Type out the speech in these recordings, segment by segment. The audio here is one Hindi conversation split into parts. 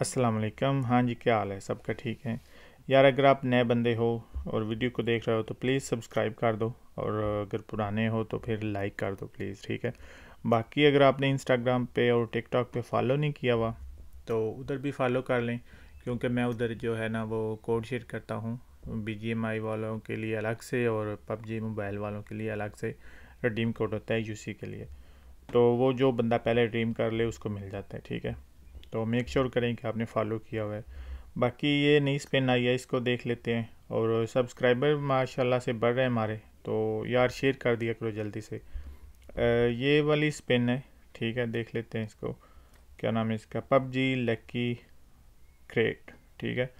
असलकम हाँ जी क्या हाल है सबका ठीक है यार अगर आप नए बंदे हो और वीडियो को देख रहे हो तो प्लीज़ सब्सक्राइब कर दो और अगर पुराने हो तो फिर लाइक कर दो प्लीज़ ठीक है बाकी अगर आपने इंस्टाग्राम पे और टिकटॉक पे फॉलो नहीं किया हुआ तो उधर भी फॉलो कर लें क्योंकि मैं उधर जो है ना वो कोड शेयर करता हूँ बी वालों के लिए अलग से और पबजी मोबाइल वालों के लिए अलग से रिडीम कोड होता है यूसी के लिए तो वो जो बंदा पहले रिडीम कर ले उसको मिल जाता है ठीक है तो मेक श्योर sure करें कि आपने फॉलो किया हुआ है बाकी ये नई स्पिन आई है इसको देख लेते हैं और सब्सक्राइबर माशाल्लाह से बढ़ रहे हैं हमारे तो यार शेयर कर दिया करो जल्दी से ये वाली स्पिन है ठीक है देख लेते हैं इसको क्या नाम है इसका पबजी लक्की क्रेट ठीक है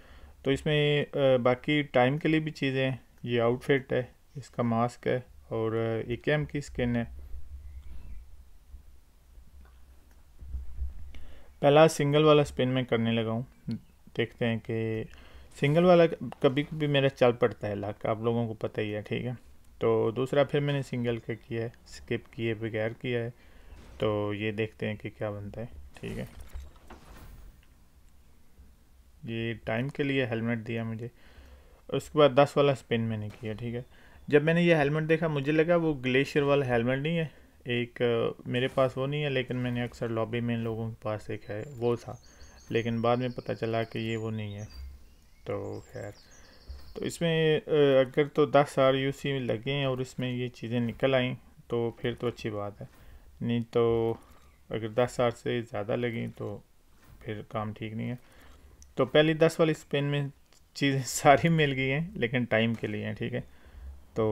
तो इसमें बाकी टाइम के लिए भी चीज़ें हैं ये आउटफिट है इसका मास्क है और ए की स्किन है पहला सिंगल वाला स्पिन में करने लगा हूँ देखते हैं कि सिंगल वाला कभी कभी मेरा चल पड़ता है लाख आप लोगों को पता ही है ठीक है तो दूसरा फिर मैंने सिंगल का किया है स्किप किए बगैर किया है तो ये देखते हैं कि क्या बनता है ठीक है ये टाइम के लिए हेलमेट दिया मुझे उसके बाद दस वाला स्पिन मैंने किया ठीक है जब मैंने ये हेलमेट देखा मुझे लगा वो ग्लेशियर वाला हेलमेट नहीं है एक मेरे पास वो नहीं है लेकिन मैंने अक्सर लॉबी में लोगों के पास देखा है वो था लेकिन बाद में पता चला कि ये वो नहीं है तो खैर तो इसमें अगर तो दस आर यू सी लगे हैं और इसमें ये चीज़ें निकल आई तो फिर तो अच्छी बात है नहीं तो अगर दस आर से ज़्यादा लगें तो फिर काम ठीक नहीं है तो पहली दस वाली स्पेन में चीज़ें सारी मिल गई हैं लेकिन टाइम के लिए हैं ठीक है तो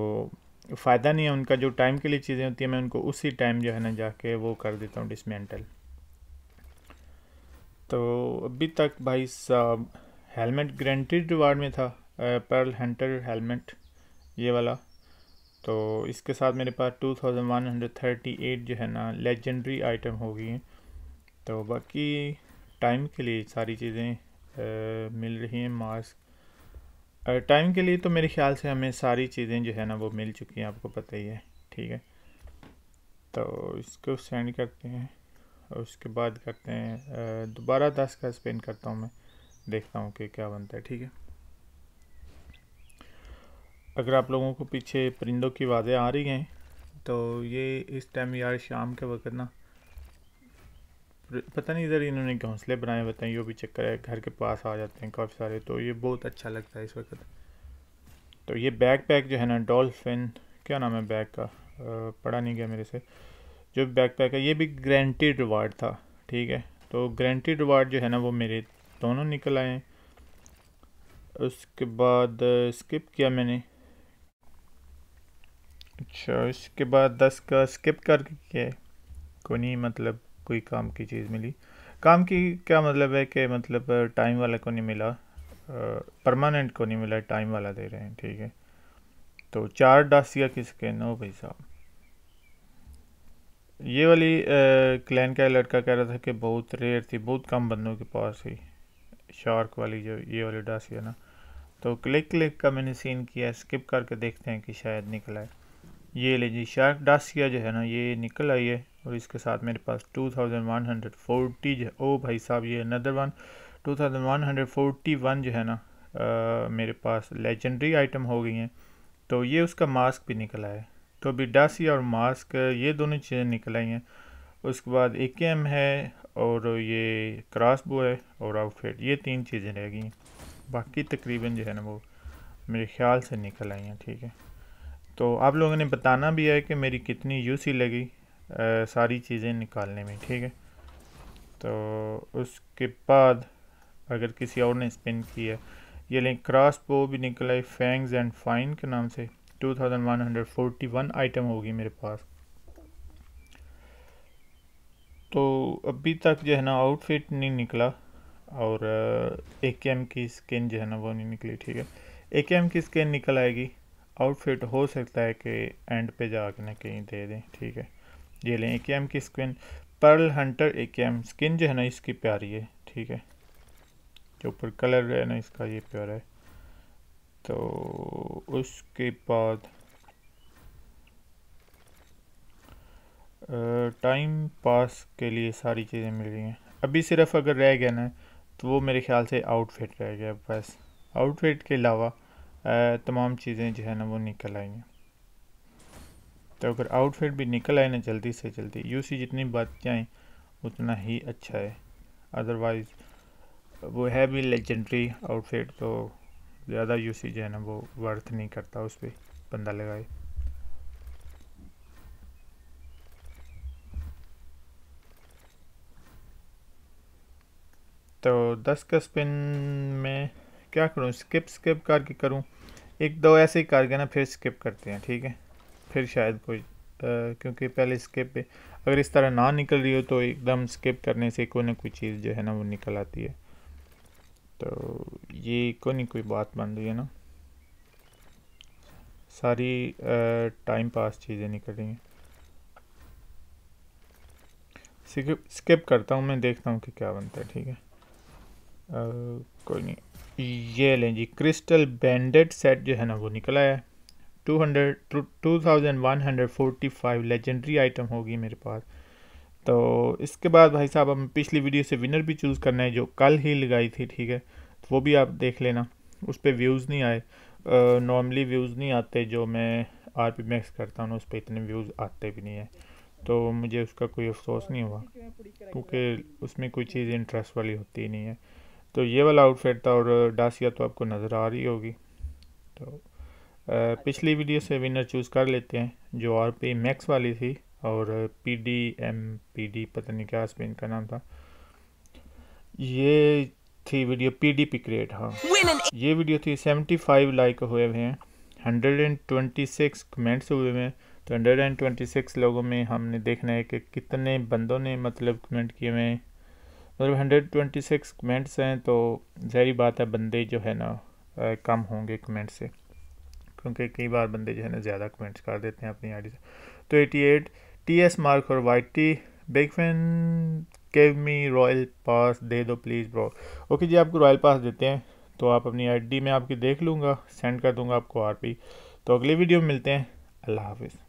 फ़ायदा नहीं है उनका जो टाइम के लिए चीज़ें होती हैं मैं उनको उसी टाइम जो है ना जाके वो कर देता हूँ डिसमेंटल तो अभी तक भाई साहब हेलमेट ग्रेंटेड रिवार्ड में था पर्ल हंटर हेलमेट ये वाला तो इसके साथ मेरे पास two thousand one hundred thirty eight जो है ना लेजेंडरी आइटम हो गई हैं तो बाकी टाइम के लिए सारी चीज़ें मिल रही हैं मास्क टाइम के लिए तो मेरे ख्याल से हमें सारी चीज़ें जो है ना वो मिल चुकी हैं आपको पता ही है ठीक है तो इसको सेंड करते हैं और उसके बाद करते हैं दोबारा दस का स्पेन करता हूँ मैं देखता हूँ कि क्या बनता है ठीक है अगर आप लोगों को पीछे परिंदों की आवाज़ें आ रही हैं तो ये इस टाइम यार शाम के वक्त ना पता नहीं इधर इन्होंने घोंसले बनाए बताएं ये भी चक्कर है घर के पास आ जाते हैं काफ़ी सारे तो ये बहुत अच्छा लगता है इस वक्त तो ये बैक पैक जो है ना डॉल्फिन क्या नाम है बैग का पढ़ा नहीं गया मेरे से जो बैक पैक है ये भी ग्रेंटेड रिवार्ड था ठीक है तो ग्रेंटेड रिवार्ड जो है ना वो मेरे दोनों निकल आए उसके बाद स्किप किया मैंने अच्छा उसके बाद दस का स्किप करके किया कोई नहीं मतलब कोई काम की चीज़ मिली काम की क्या मतलब है कि मतलब टाइम वाला को नहीं मिला परमानेंट को नहीं मिला टाइम वाला दे रहे हैं ठीक है तो चार डासिया किसके नो भाई साहब ये वाली क्लैन का लड़का कह रहा था कि बहुत रेयर थी बहुत कम बंदों के पास ही शार्क वाली जो ये वाली डासिया ना तो क्लिक क्लिक का मैंने सीन किया स्किप करके देखते हैं कि शायद निकला है ये ले जी शार्क डासिया जो है ना ये निकल आई है और इसके साथ मेरे पास two thousand one hundred forty जो है ओ भाई साहब ये another one two thousand one hundred forty one जो है ना आ, मेरे पास लेजेंडरी आइटम हो गई हैं तो ये उसका मास्क भी निकला है तो अभी डासी और मास्क ये दोनों चीज़ें निकल आई हैं उसके बाद ए के एम है और ये क्रॉसबो है और आउटफिट ये तीन चीज़ें रह गई हैं बाकी तकरीबन जो है ना वो मेरे ख्याल से निकल आई हैं ठीक है तो आप लोगों ने बताना भी है कि मेरी कितनी यूसी लगी सारी चीज़ें निकालने में ठीक है तो उसके बाद अगर किसी और ने स्पिन किया ये लें क्रॉस बो भी निकला है फैंग्स एंड फाइन के नाम से 2141 आइटम होगी मेरे पास तो अभी तक जो है ना आउटफिट नहीं निकला और ए के एम की स्किन जो है ना वो नहीं निकली ठीक है ए के एम की स्किन निकल आएगी आउटफिट हो सकता है कि एंड पे जाके ना कहीं दे दें ठीक है ये लें ए की skin pearl hunter A skin जो है ना इसकी प्यारी है ठीक है जो ऊपर कलर है ना इसका ये प्यारा है तो उसके बाद टाइम पास के लिए सारी चीज़ें मिल रही हैं अभी सिर्फ अगर रह गया ना तो वो मेरे ख्याल से आउटफिट रह गया बस आउटफिट के अलावा तमाम चीज़ें जो है ना वो निकल आई हैं तो अगर आउटफिट भी निकल आए ना जल्दी से जल्दी यूसी जितनी बच जाएँ उतना ही अच्छा है अदरवाइज़ वो है भी लेजेंडरी आउटफिट तो ज़्यादा यूसी जो है ना वो वर्थ नहीं करता उस पर बंदा लगाए तो दस का स्पिन में क्या करूँ स्किप स्किप करके करूँ एक दो ऐसे ही करके ना फिर स्किप करते हैं ठीक है फिर शायद कोई क्योंकि पहले स्किप पे अगर इस तरह ना निकल रही हो तो एकदम स्किप करने से कोई ना कोई चीज़ जो है ना वो निकल आती है तो ये कोई ना कोई बात बन रही है ना सारी टाइम पास चीज़ें निकल रही हैं स्किप करता हूँ मैं देखता हूँ कि क्या बनता है ठीक है कोई नहीं ये लें जी क्रिस्टल बैंडेड सेट जो है ना वो निकला है 2145 लेजेंडरी आइटम होगी मेरे पास तो इसके बाद भाई साहब हम पिछली वीडियो से विनर भी चूज़ करना है जो कल ही लगाई थी ठीक है तो वो भी आप देख लेना उस पर व्यूज़ नहीं आए नॉर्मली व्यूज़ नहीं आते जो मैं आर पी मैक्स करता हूँ उस पर इतने व्यूज़ आते भी नहीं है तो मुझे उसका कोई अफसोस नहीं हुआ क्योंकि उसमें कोई चीज़ इंटरेस्ट वाली होती ही नहीं है तो ये वाला आउटफिट था और डासिया तो आपको नज़र आ रही होगी तो अच्छा। पिछली वीडियो से विनर चूज़ कर लेते हैं जो आर पी मैक्स वाली थी और P D M P D पता नहीं क्या स्पेन का नाम था ये थी video P D P create हाँ ये वीडियो थी सेवेंटी फाइव लाइक हुए हुए हैं hundred and twenty six comments हुए हुए हैं तो हंड्रेड एंड ट्वेंटी सिक्स लोगों में हमने देखना है कि कितने बंदों ने मतलब कमेंट किए हुए हैं मतलब हंड्रेड ट्वेंटी सिक्स कमेंट्स हैं तो जहरी बात है बंदे जो है ना कम होंगे कमेंट से क्योंकि कई बार बंदे जो है ना ज़्यादा कमेंट्स कर देते हैं अपनी आई से तो eighty eight T S mark और white T big fan give me royal pass दे दो प्लीज़ ब्रो ओके जी आपको रॉयल पास देते हैं तो आप अपनी आईडी में आपकी देख लूँगा सेंड कर दूँगा आपको आर तो अगली वीडियो में मिलते हैं अल्लाह हाफिज़